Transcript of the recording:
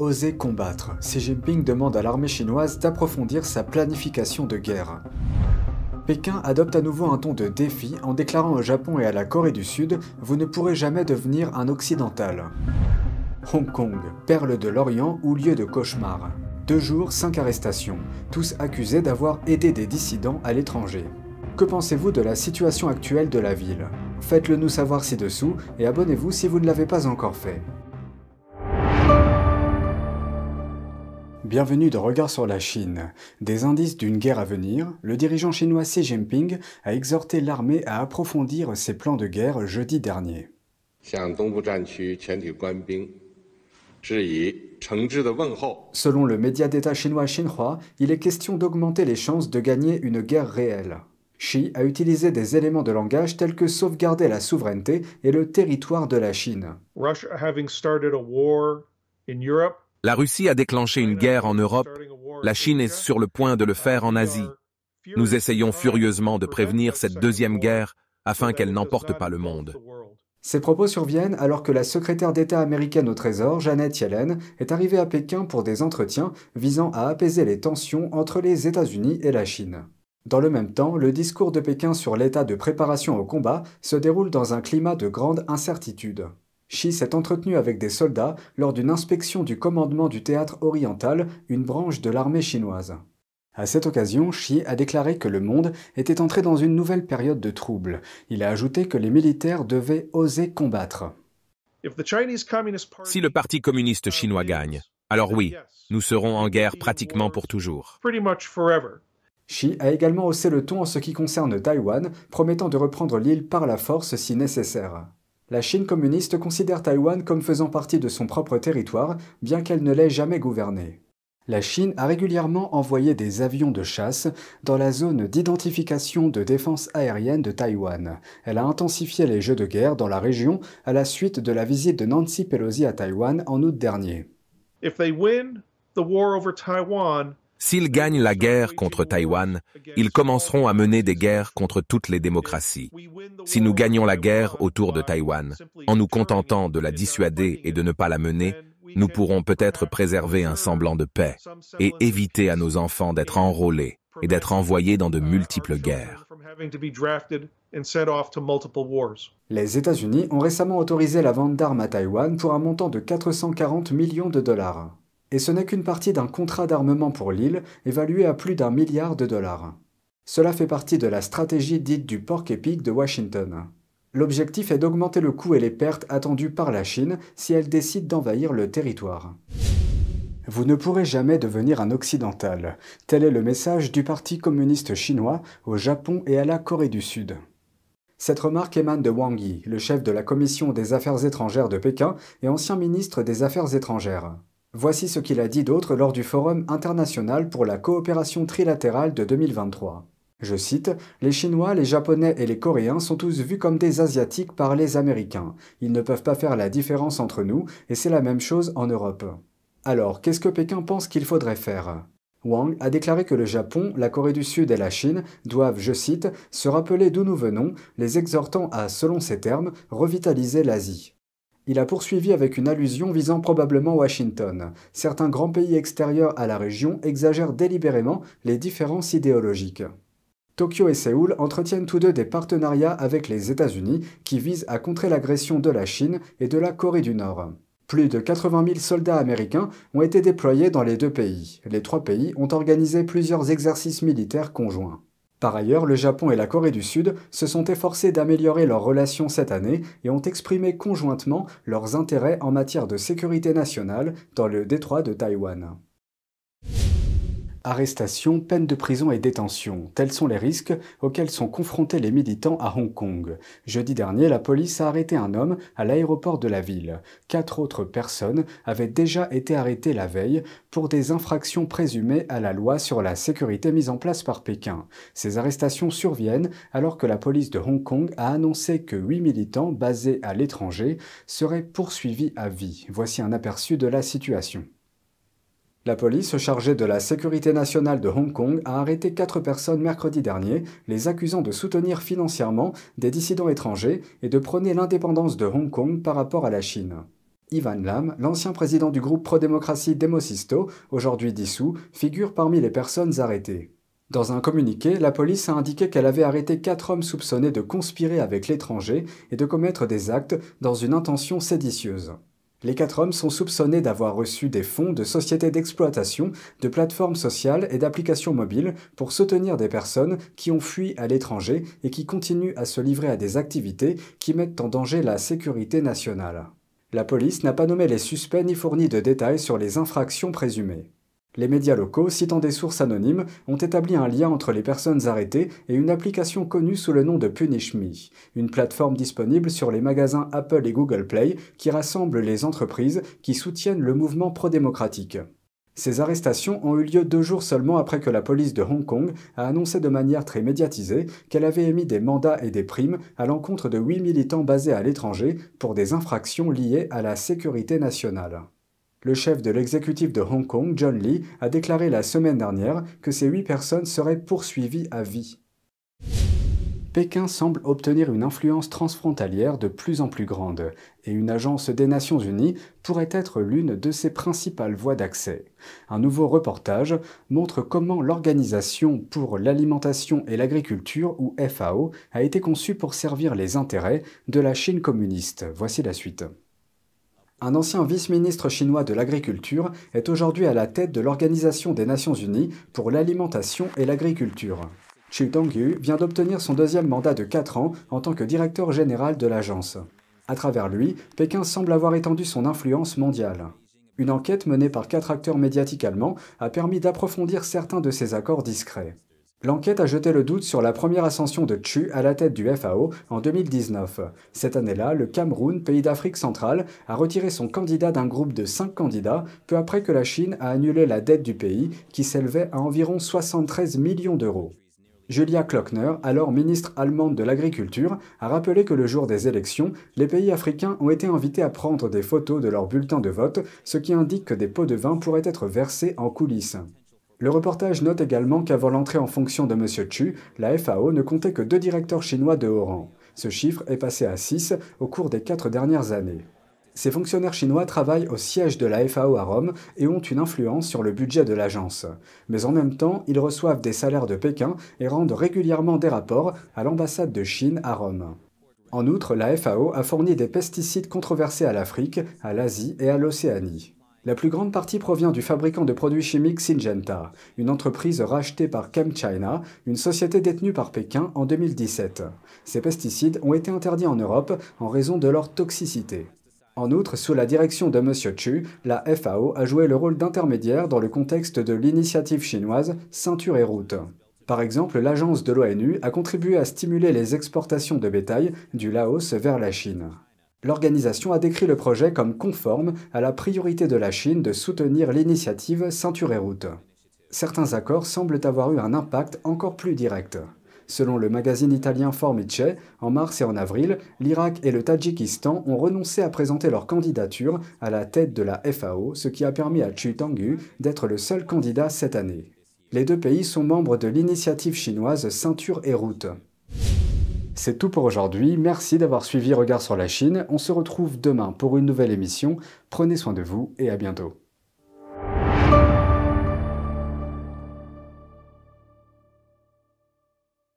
Oser combattre, Xi Jinping demande à l'armée chinoise d'approfondir sa planification de guerre. Pékin adopte à nouveau un ton de défi en déclarant au Japon et à la Corée du Sud Vous ne pourrez jamais devenir un occidental. Hong Kong, perle de l'Orient ou lieu de cauchemar. Deux jours, cinq arrestations, tous accusés d'avoir aidé des dissidents à l'étranger. Que pensez-vous de la situation actuelle de la ville Faites-le nous savoir ci-dessous et abonnez-vous si vous ne l'avez pas encore fait. Bienvenue de Regard sur la Chine. Des indices d'une guerre à venir, le dirigeant chinois Xi Jinping a exhorté l'armée à approfondir ses plans de guerre jeudi dernier. Selon le média d'État chinois Xinhua, il est question d'augmenter les chances de gagner une guerre réelle. Xi a utilisé des éléments de langage tels que sauvegarder la souveraineté et le territoire de la Chine. La Russie a déclenché une guerre en Europe, la Chine est sur le point de le faire en Asie. Nous essayons furieusement de prévenir cette deuxième guerre afin qu'elle n'emporte pas le monde. Ces propos surviennent alors que la secrétaire d'État américaine au Trésor, Janet Yellen, est arrivée à Pékin pour des entretiens visant à apaiser les tensions entre les États-Unis et la Chine. Dans le même temps, le discours de Pékin sur l'état de préparation au combat se déroule dans un climat de grande incertitude. Xi s'est entretenu avec des soldats lors d'une inspection du commandement du théâtre oriental, une branche de l'armée chinoise. À cette occasion, Xi a déclaré que le monde était entré dans une nouvelle période de troubles. Il a ajouté que les militaires devaient oser combattre. Si le Parti communiste chinois gagne, alors oui, nous serons en guerre pratiquement pour toujours. Xi a également haussé le ton en ce qui concerne Taïwan, promettant de reprendre l'île par la force si nécessaire. La Chine communiste considère Taïwan comme faisant partie de son propre territoire, bien qu'elle ne l'ait jamais gouverné. La Chine a régulièrement envoyé des avions de chasse dans la zone d'identification de défense aérienne de Taïwan. Elle a intensifié les jeux de guerre dans la région à la suite de la visite de Nancy Pelosi à Taïwan en août dernier. S'ils gagnent la guerre contre Taïwan, ils commenceront à mener des guerres contre toutes les démocraties. Si nous gagnons la guerre autour de Taïwan, en nous contentant de la dissuader et de ne pas la mener, nous pourrons peut-être préserver un semblant de paix et éviter à nos enfants d'être enrôlés et d'être envoyés dans de multiples guerres. Les États-Unis ont récemment autorisé la vente d'armes à Taïwan pour un montant de 440 millions de dollars. Et ce n'est qu'une partie d'un contrat d'armement pour l'île évalué à plus d'un milliard de dollars. Cela fait partie de la stratégie dite du porc épic de Washington. L'objectif est d'augmenter le coût et les pertes attendues par la Chine si elle décide d'envahir le territoire. Vous ne pourrez jamais devenir un occidental. Tel est le message du Parti communiste chinois au Japon et à la Corée du Sud. Cette remarque émane de Wang Yi, le chef de la commission des affaires étrangères de Pékin et ancien ministre des Affaires étrangères. Voici ce qu'il a dit d'autre lors du Forum international pour la coopération trilatérale de 2023. Je cite, Les Chinois, les Japonais et les Coréens sont tous vus comme des Asiatiques par les Américains. Ils ne peuvent pas faire la différence entre nous, et c'est la même chose en Europe. Alors, qu'est-ce que Pékin pense qu'il faudrait faire Wang a déclaré que le Japon, la Corée du Sud et la Chine doivent, je cite, se rappeler d'où nous venons, les exhortant à, selon ses termes, revitaliser l'Asie. Il a poursuivi avec une allusion visant probablement Washington. Certains grands pays extérieurs à la région exagèrent délibérément les différences idéologiques. Tokyo et Séoul entretiennent tous deux des partenariats avec les États-Unis qui visent à contrer l'agression de la Chine et de la Corée du Nord. Plus de 80 000 soldats américains ont été déployés dans les deux pays. Les trois pays ont organisé plusieurs exercices militaires conjoints. Par ailleurs, le Japon et la Corée du Sud se sont efforcés d'améliorer leurs relations cette année et ont exprimé conjointement leurs intérêts en matière de sécurité nationale dans le détroit de Taïwan. Arrestations, peine de prison et détention. Tels sont les risques auxquels sont confrontés les militants à Hong Kong. Jeudi dernier, la police a arrêté un homme à l'aéroport de la ville. Quatre autres personnes avaient déjà été arrêtées la veille pour des infractions présumées à la loi sur la sécurité mise en place par Pékin. Ces arrestations surviennent alors que la police de Hong Kong a annoncé que huit militants basés à l'étranger seraient poursuivis à vie. Voici un aperçu de la situation. La police chargée de la sécurité nationale de Hong Kong a arrêté quatre personnes mercredi dernier, les accusant de soutenir financièrement des dissidents étrangers et de prôner l'indépendance de Hong Kong par rapport à la Chine. Ivan Lam, l'ancien président du groupe pro-démocratie Demosisto, aujourd'hui dissous, figure parmi les personnes arrêtées. Dans un communiqué, la police a indiqué qu'elle avait arrêté quatre hommes soupçonnés de conspirer avec l'étranger et de commettre des actes dans une intention séditieuse. Les quatre hommes sont soupçonnés d'avoir reçu des fonds de sociétés d'exploitation, de plateformes sociales et d'applications mobiles pour soutenir des personnes qui ont fui à l'étranger et qui continuent à se livrer à des activités qui mettent en danger la sécurité nationale. La police n'a pas nommé les suspects ni fourni de détails sur les infractions présumées. Les médias locaux, citant des sources anonymes, ont établi un lien entre les personnes arrêtées et une application connue sous le nom de Punish Me, une plateforme disponible sur les magasins Apple et Google Play qui rassemble les entreprises qui soutiennent le mouvement pro-démocratique. Ces arrestations ont eu lieu deux jours seulement après que la police de Hong Kong a annoncé de manière très médiatisée qu'elle avait émis des mandats et des primes à l'encontre de huit militants basés à l'étranger pour des infractions liées à la sécurité nationale. Le chef de l'exécutif de Hong Kong, John Lee, a déclaré la semaine dernière que ces huit personnes seraient poursuivies à vie. Pékin semble obtenir une influence transfrontalière de plus en plus grande, et une agence des Nations Unies pourrait être l'une de ses principales voies d'accès. Un nouveau reportage montre comment l'Organisation pour l'alimentation et l'agriculture, ou FAO, a été conçue pour servir les intérêts de la Chine communiste. Voici la suite. Un ancien vice-ministre chinois de l'agriculture est aujourd'hui à la tête de l'Organisation des Nations Unies pour l'alimentation et l'agriculture. Chiu Dongyu vient d'obtenir son deuxième mandat de 4 ans en tant que directeur général de l'agence. À travers lui, Pékin semble avoir étendu son influence mondiale. Une enquête menée par quatre acteurs médiatiques allemands a permis d'approfondir certains de ces accords discrets. L'enquête a jeté le doute sur la première ascension de Chu à la tête du FAO en 2019. Cette année-là, le Cameroun, pays d'Afrique centrale, a retiré son candidat d'un groupe de cinq candidats peu après que la Chine a annulé la dette du pays qui s'élevait à environ 73 millions d'euros. Julia Klockner, alors ministre allemande de l'Agriculture, a rappelé que le jour des élections, les pays africains ont été invités à prendre des photos de leurs bulletins de vote, ce qui indique que des pots de vin pourraient être versés en coulisses. Le reportage note également qu'avant l'entrée en fonction de M. Chu, la FAO ne comptait que deux directeurs chinois de haut rang. Ce chiffre est passé à 6 au cours des quatre dernières années. Ces fonctionnaires chinois travaillent au siège de la FAO à Rome et ont une influence sur le budget de l'agence. Mais en même temps, ils reçoivent des salaires de Pékin et rendent régulièrement des rapports à l'ambassade de Chine à Rome. En outre, la FAO a fourni des pesticides controversés à l'Afrique, à l'Asie et à l'Océanie. La plus grande partie provient du fabricant de produits chimiques Syngenta, une entreprise rachetée par ChemChina, une société détenue par Pékin en 2017. Ces pesticides ont été interdits en Europe en raison de leur toxicité. En outre, sous la direction de M. Chu, la FAO a joué le rôle d'intermédiaire dans le contexte de l'initiative chinoise Ceinture et route. Par exemple, l'agence de l'ONU a contribué à stimuler les exportations de bétail du Laos vers la Chine. L'organisation a décrit le projet comme conforme à la priorité de la Chine de soutenir l'initiative Ceinture et Route. Certains accords semblent avoir eu un impact encore plus direct. Selon le magazine italien Formice, en mars et en avril, l'Irak et le Tadjikistan ont renoncé à présenter leur candidature à la tête de la FAO, ce qui a permis à Chu Tangyu d'être le seul candidat cette année. Les deux pays sont membres de l'initiative chinoise Ceinture et Route. C'est tout pour aujourd'hui. Merci d'avoir suivi Regard sur la Chine. On se retrouve demain pour une nouvelle émission. Prenez soin de vous et à bientôt.